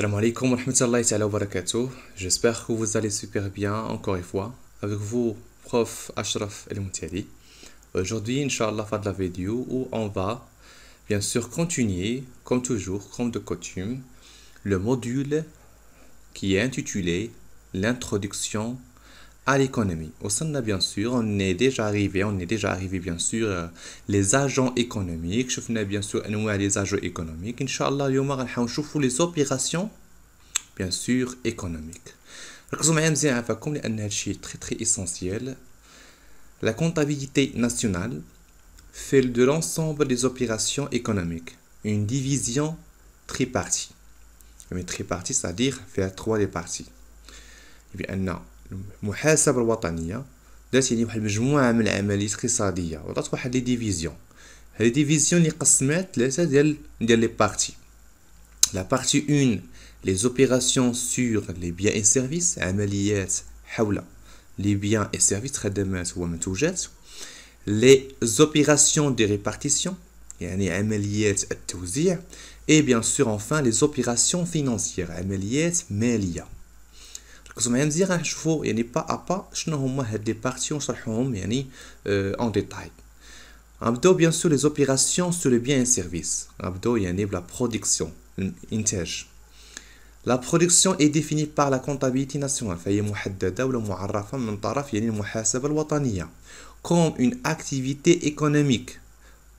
wa wa J'espère que vous allez super bien encore une fois avec vous, prof Ashraf El Moutali. Aujourd'hui, Inch'Allah, fin de la vidéo où on va bien sûr continuer, comme toujours, comme de coutume, le module qui est intitulé L'introduction à l'économie. Au sein la bien sûr, on est déjà arrivé, on est déjà arrivé, bien sûr, euh, les agents économiques. Je venais bien sûr nous les agents économiques. Inch'Allah, Yomar, on va les opérations, bien sûr, économiques. Comme معايا مزيان comme très هادشي très très comptabilité nationale fait de l'ensemble des opérations économiques une division tripartie mais tripartie c'est-à-dire faire trois des parties et bien المحاسبه الوطنيه دات يعني واحد المجموعه من العمليات اقتصاديه واحد لي ديفيزيون 1 les opérations sur les biens et services عمليات les biens et services خدمات les opérations de répartition يعني عمليات التوزيع et bien sûr enfin les opérations financières donc, si vous voulez me dire un cheval, il n'y en a pas à part. Je ne vais pas parler de la partie, je ne vais pas parler de la partie. bien sûr, les opérations sur les biens et services. Abdou, il y en a la production. La production est définie par la comptabilité nationale. Il y a une activité économique.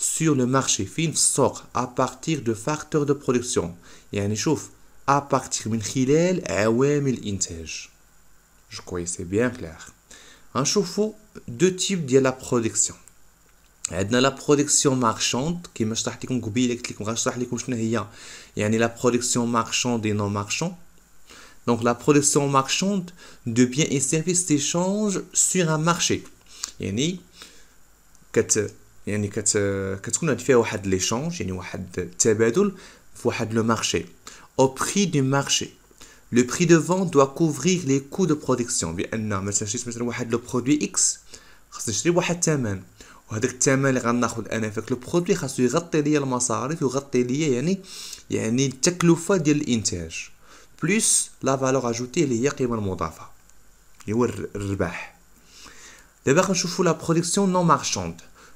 sur le marché fin sort à partir de facteurs de production. et un échauffe à partir de l'intérêt et mille Je crois que c'est bien clair. Un chauffe-eau deux types la production. Il y a la production marchande, qui est la production marchande des non-marchands. Donc la production marchande de biens et services d'échange sur un marché. et y en يعني كت... كتكون فيها واحد ليشونج يعني واحد التبادل في واحد لو مارشي او بري دو مارشي لو بري دو فون دوا كوفرير لي كو دو برودكسيون بان مثلا شريت مثلا واحد لو برودوي اكس خاص نشري بواحد الثمن وهذاك الثمن اللي غناخذ انا فيك لو برودوي خاصو يغطي ليا المصاريف ويغطي ليا يعني يعني التكلفه ديال الانتاج بلوس لا فالور اجوتي اللي هي القيمه المضافه هو الرباح دابا غنشوفو لا برودكسيون نون مارشاند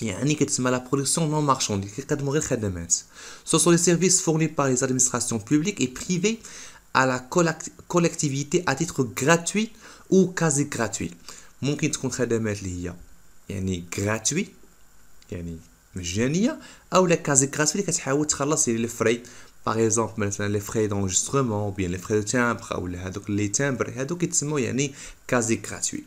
Il y a uniquement la production non marchande, qui Ce sont les services fournis par les administrations publiques et privées à la collectivité à titre gratuit ou quasi gratuit. Mon contrat de maintenance, il y a, a gratuit, il y a un génial, ah, ou le quasi gratuit. c'est les frais, par exemple les frais d'enregistrement, ou les frais de timbre, ou les timbres, de il y a quasi gratuit.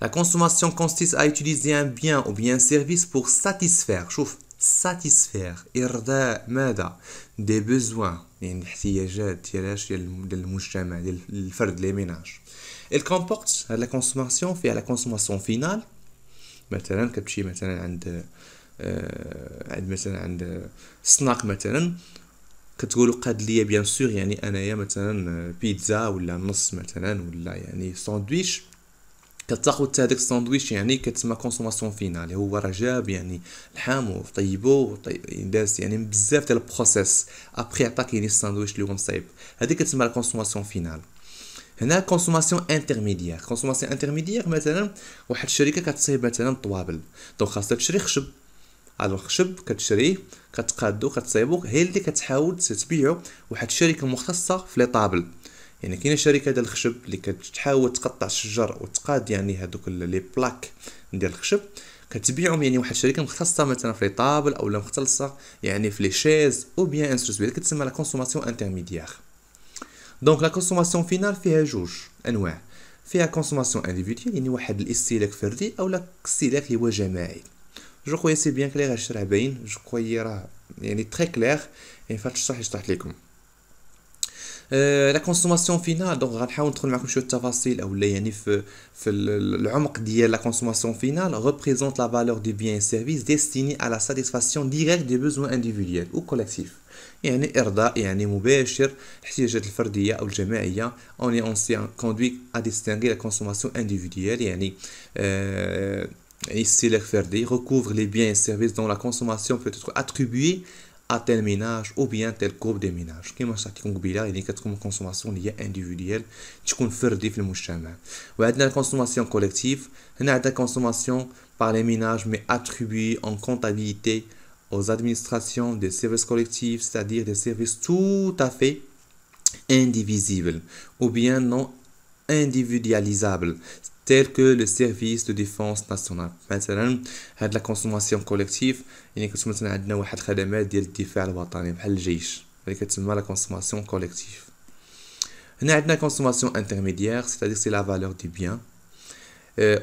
La consommation consiste à utiliser un bien ou bien un service pour satisfaire, chauffe, satisfaire, des besoins, Elle comporte la consommation, fait à la consommation finale, مثلا كتمشي مثلا عند عند مثلا عند سناك مثلا كتقولوا قاد ليا بيان سور يعني انايا مثلا بيتزا ولا نص مثلا ولا يعني ساندويتش كتاخذ حتى هذاك الساندويتش يعني كتسمى كونسوماسيون فينال هو راه جاب يعني لحامو طيبو داز يعني بزاف ديال البروسيس ابخي عطاك يعني الساندويتش اللي هو مصايب هذه كتسمى كونسوماسيون فينال هنا كونسوماسيون انترميديير كونسوماسيون انترميديير مثلا واحد الشركه كتصايب مثلا طوابل دونك خاصها تشري خشب على الخشب كتشريه كتقادو كتصايبو هي اللي كتحاول تبيعو واحد الشركه مختصه في لي طابل يعني كاينه شركه ديال الخشب اللي كتحاول تقطع الشجر وتقاد يعني هذوك لي بلاك ديال الخشب كتبيعهم يعني واحد الشركه مختصه مثلا في لي طابل او مختصه يعني في لي شيز او بيان انستروس كتسمى لا كونسوماسيون انترميديير دونك لا كونسوماسيون فينال فيها جوج انواع فيها كونسوماسيون انديفيديال يعني واحد الاستهلاك فردي لا استهلاك اللي هو جماعي جو كوي سي بيان كليغ الشرح باين جو كوي راه يعني تري كليغ يعني فاش شرح شرحت لكم Euh, la consommation finale représente la valeur des biens et services destinés à la satisfaction directe des besoins individuels ou collectifs. Et on est distinguer la consommation individuelle. Euh, ici, recouvre les biens et services dont la consommation peut être attribuée à tel ménage ou bien tel groupe de ménage كما شرحت لكم قبيله يعني كتكون الكونسوماسيون qui هي انديفيديال تكون فردي في المجتمع وعندنا consommation كوليكتيف هنا عندنا consommation par les ménages mais attribuée en comptabilité aux administrations des services collectifs, c'est-à-dire des services tout à fait indivisibles ou bien non individualisables, tel que le service de défense nationale. Maintenant, la consommation collective, il y a consommation la consommation collective. y a la consommation intermédiaire, c'est-à-dire c'est la valeur du bien.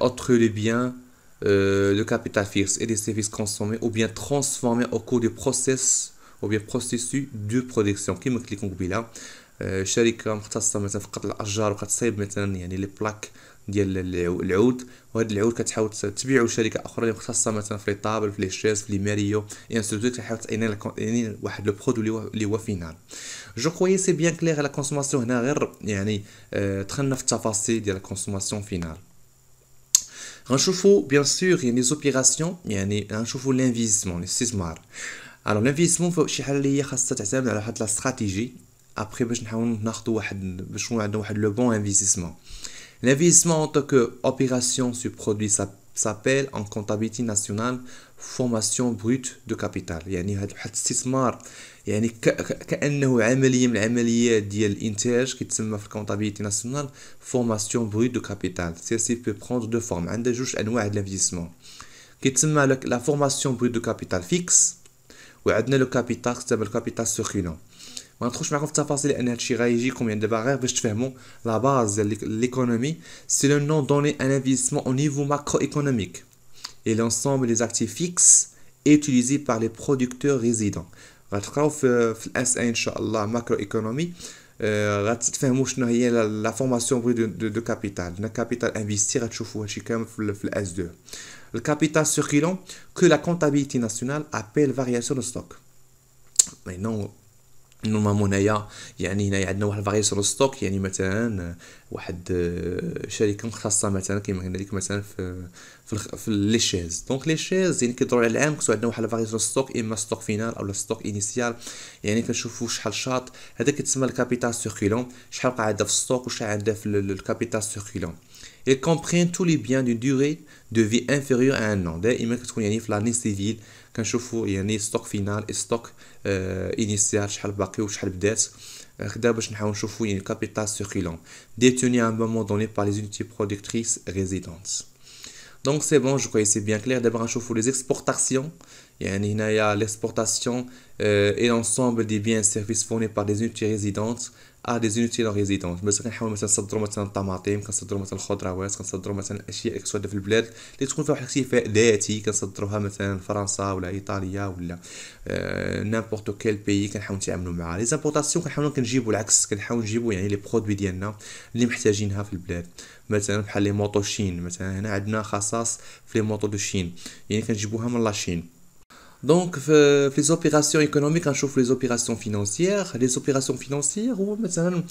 entre les biens, le capital fixe et les services consommés ou bien transformés au cours du process, ou bien processus de production. Qui me clique en là les plaques ديال العود وهاد العود كتحاول تبيعو لشركه اخرى مختصه مثلا في لي طابل في لي شيز في لي ماريو ان سورتو كتحاول تعيني يعني واحد لو برودوي اللي هو فينال جو كوي سي بيان كليغ لا كونسوماسيون هنا غير يعني دخلنا آه، في التفاصيل ديال لا كونسوماسيون فينال غنشوفو بيان سور يعني زوبيراسيون يعني غنشوفو لانفيستمون الاستثمار الو لانفيستمون شي حاجه اللي هي خاصها تعتمد على واحد لا استراتيجي ابخي باش نحاول ناخدو واحد باش نكون عندنا واحد لو بون انفيزيسمون L'investissement, que opération, ce produit s'appelle en comptabilité nationale, formation brute de capital. Il y a six mois, il y a que que est-ce qu'on est d'intérêt qui est ce comptabilité nationale, formation brute de capital. Celle-ci peut prendre deux formes. Un des jours, un ou un investissement qui la formation brute de capital fixe ou donner le capital, c'est le capital circulant. Je vais si vous avez combien de La base de l'économie, c'est le nom donné à un investissement au niveau macroéconomique et l'ensemble des actifs fixes utilisés par les producteurs résidents. Dans le S1, la macroéconomie, la formation de capital. Le capital investi, c'est le capital circulant que la comptabilité nationale appelle variation de stock. Mais Maintenant, نورمالمون هنايا يعني هنايا عندنا واحد الفاريس رو ستوك يعني مثلا واحد آه، شركه مختصه مثلا كيما قلنا لك مثلا في في, في لي شيز دونك لي شيز يعني كيدور على العام كتو عندنا واحد الفاريس رو ستوك اما ستوك فينال او ستوك انيسيال يعني كنشوفوا شحال شاط هذا كيتسمى الكابيتال سيركيلون شحال قاعده في ستوك وشحال عندها في الكابيتال سيركيلون Ils comprennent tous les biens d'une durée de vie inférieure à un an. دائما كتكون يعني في لاني سيفيل كنشوفوا يعني ستوك فينال stock انيسيال euh, شحال باقي وشحال بدات هكذا باش نحاول détenu à un moment donné par les unités productrices résidentes. Donc c'est bon, je crois que c'est bien clair. D'abord, les exportations يعني هنايا l'exportation euh, et اي لونسومبل دي بيان سيرفيس فوني par des ريزيدونت ا à des unités non résidentes مثلا كنحاول مثلا نصدروا مثلا الطماطم كنصدروا مثلا الخضروات كنصدروا مثلا الاشياء كتسود في البلاد اللي تكون فيها واحد الاكتفاء ذاتي كنصدروها مثلا فرنسا ولا ايطاليا ولا نامبورتو كيل بيي كنحاول نتعاملوا معاه لي زامبورطاسيون كنحاولوا كنجيبوا العكس كنحاولوا نجيبوا يعني لي برودوي ديالنا اللي محتاجينها في البلاد مثلا بحال لي موطو شين مثلا هنا عندنا خصاص في لي موطو دو شين يعني كنجيبوها من لاشين Donc, euh, les opérations économiques, on hein, chauffe les opérations financières, les opérations financières, ou مثلا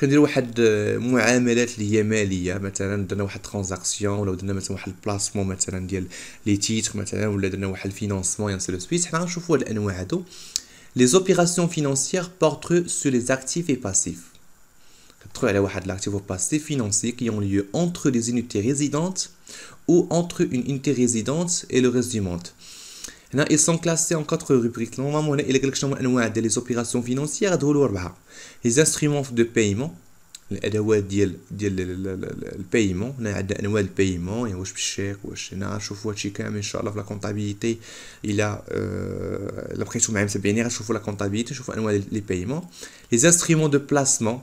كندير واحد معاملات اللي هي des مثلا درنا واحد transactions ولا درنا مثلا واحد placement مثلا ديال on a مثلا ولا درنا واحد les opérations financières portent sur les actifs et passifs. L'actif ou passif financier qui ont lieu entre des unités résidentes ou entre une unité résidente et le reste du monde. Ils sont classés en quatre rubriques. les opérations financières de Les instruments de paiement. paiement. Les instruments de placement.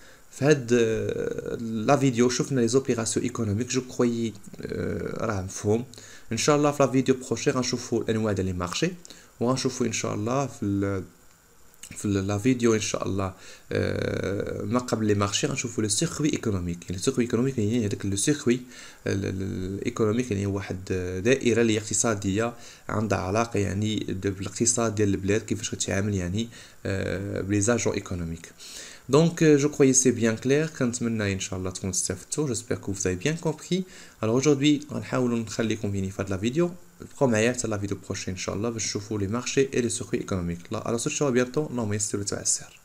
في هاد آه، لا فيديو شفنا لي زوبيراسيون ايكونوميك جو كروي آه، راه مفهوم ان شاء الله في لا فيديو بروشي غنشوفو الانواع ديال لي مارشي وغنشوفو ان شاء الله في في لا فيديو ان شاء الله آه، ما قبل لي مارشي غنشوفو لو سيركوي ايكونوميك يعني السيركوي ايكونوميك يعني هذاك لو سيركوي الايكونوميك يعني واحد دائره لي اقتصاديه عندها علاقه يعني بالاقتصاد ديال البلاد كيفاش كتعامل يعني بلي زاجون ايكونوميك Donc, euh, je croyais c'est bien clair. Quand maintenant, Inch'Allah, tu as J'espère que vous avez bien compris. Alors, aujourd'hui, on va vous montrer les faire de la vidéo. Comme hier, c'est la vidéo prochaine, Inch'Allah. Je vous les marchés et les sujets économiques. Alors, ce soir, à bientôt. Non, mais c'est le tout à